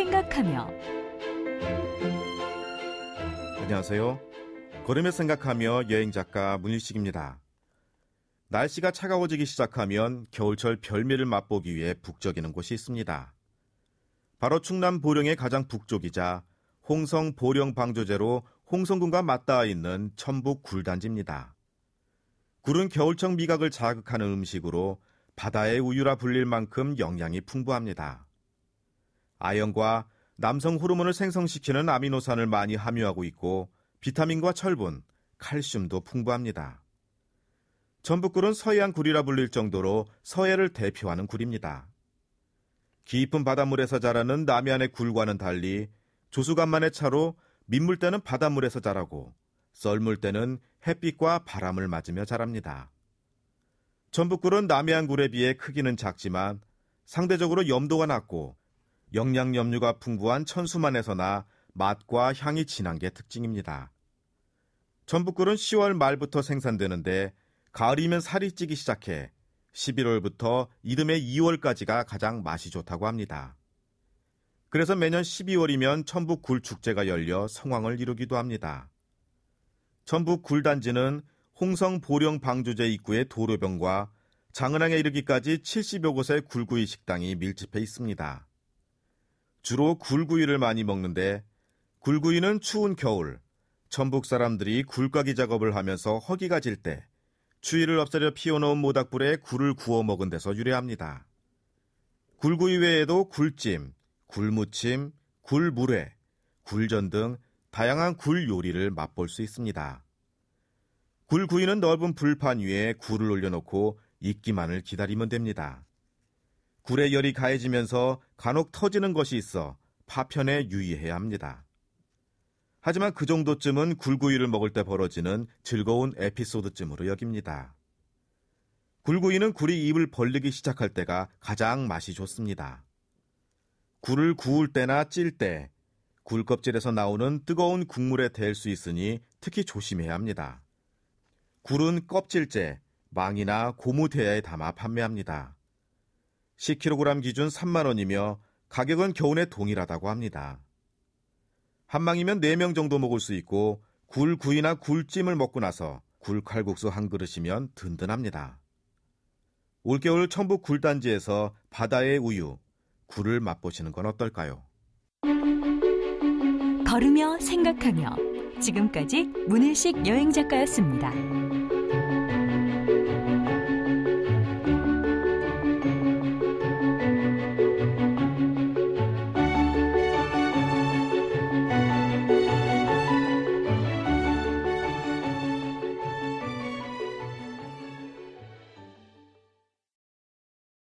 생각하며 안녕하세요. 걸음에 생각하며 여행 작가 문일식입니다. 날씨가 차가워지기 시작하면 겨울철 별미를 맛보기 위해 북적이는 곳이 있습니다. 바로 충남 보령의 가장 북쪽이자 홍성 보령 방조제로 홍성군과 맞닿아 있는 천북 굴단지입니다. 굴은 겨울청 미각을 자극하는 음식으로 바다의 우유라 불릴 만큼 영양이 풍부합니다. 아연과 남성 호르몬을 생성시키는 아미노산을 많이 함유하고 있고 비타민과 철분, 칼슘도 풍부합니다. 전북굴은 서해안 굴이라 불릴 정도로 서해를 대표하는 굴입니다. 깊은 바닷물에서 자라는 남해안의 굴과는 달리 조수간만의 차로 민물 때는 바닷물에서 자라고 썰물 때는 햇빛과 바람을 맞으며 자랍니다. 전북굴은 남해안 굴에 비해 크기는 작지만 상대적으로 염도가 낮고 영양 염류가 풍부한 천수만에서나 맛과 향이 진한 게 특징입니다. 전북굴은 10월 말부터 생산되는데 가을이면 살이 찌기 시작해 11월부터 이듬해 2월까지가 가장 맛이 좋다고 합니다. 그래서 매년 12월이면 천북 굴 축제가 열려 성황을 이루기도 합니다. 전북굴 단지는 홍성 보령 방조제 입구의 도로병과 장은항에 이르기까지 70여 곳의 굴구이 식당이 밀집해 있습니다. 주로 굴구이를 많이 먹는데 굴구이는 추운 겨울 천북 사람들이 굴가기 작업을 하면서 허기가 질 때 추위를 없애려 피워놓은 모닥불에 굴을 구워 먹은 데서 유래합니다. 굴구이 외에도 굴찜, 굴무침, 굴물회 굴전 등 다양한 굴 요리를 맛볼 수 있습니다. 굴구이는 넓은 불판 위에 굴을 올려놓고 익기만을 기다리면 됩니다. 구의열이 가해지면서 간혹 터지는 것이 있어 파편에 유의해야 합니다. 하지만 그 정도쯤은 굴구이를 먹을 때 벌어지는 즐거운 에피소드쯤으로 여깁니다. 굴구이는 굴이 입을 벌리기 시작할 때가 가장 맛이 좋습니다. 굴을 구울 때나 찔 때 굴껍질에서 나오는 뜨거운 국물에 댈 수 있으니 특히 조심해야 합니다. 굴은 껍질째, 망이나 고무대야에 담아 판매합니다. 10kg 기준 3만원이며 가격은 겨우내 동일하다고 합니다. 한 망이면 4명 정도 먹을 수 있고 굴구이나 굴찜을 먹고 나서 굴칼국수 한 그릇이면 든든합니다. 올겨울 청북 굴단지에서 바다의 우유, 굴을 맛보시는 건 어떨까요? 걸으며 생각하며 지금까지 문일식 여행작가였습니다.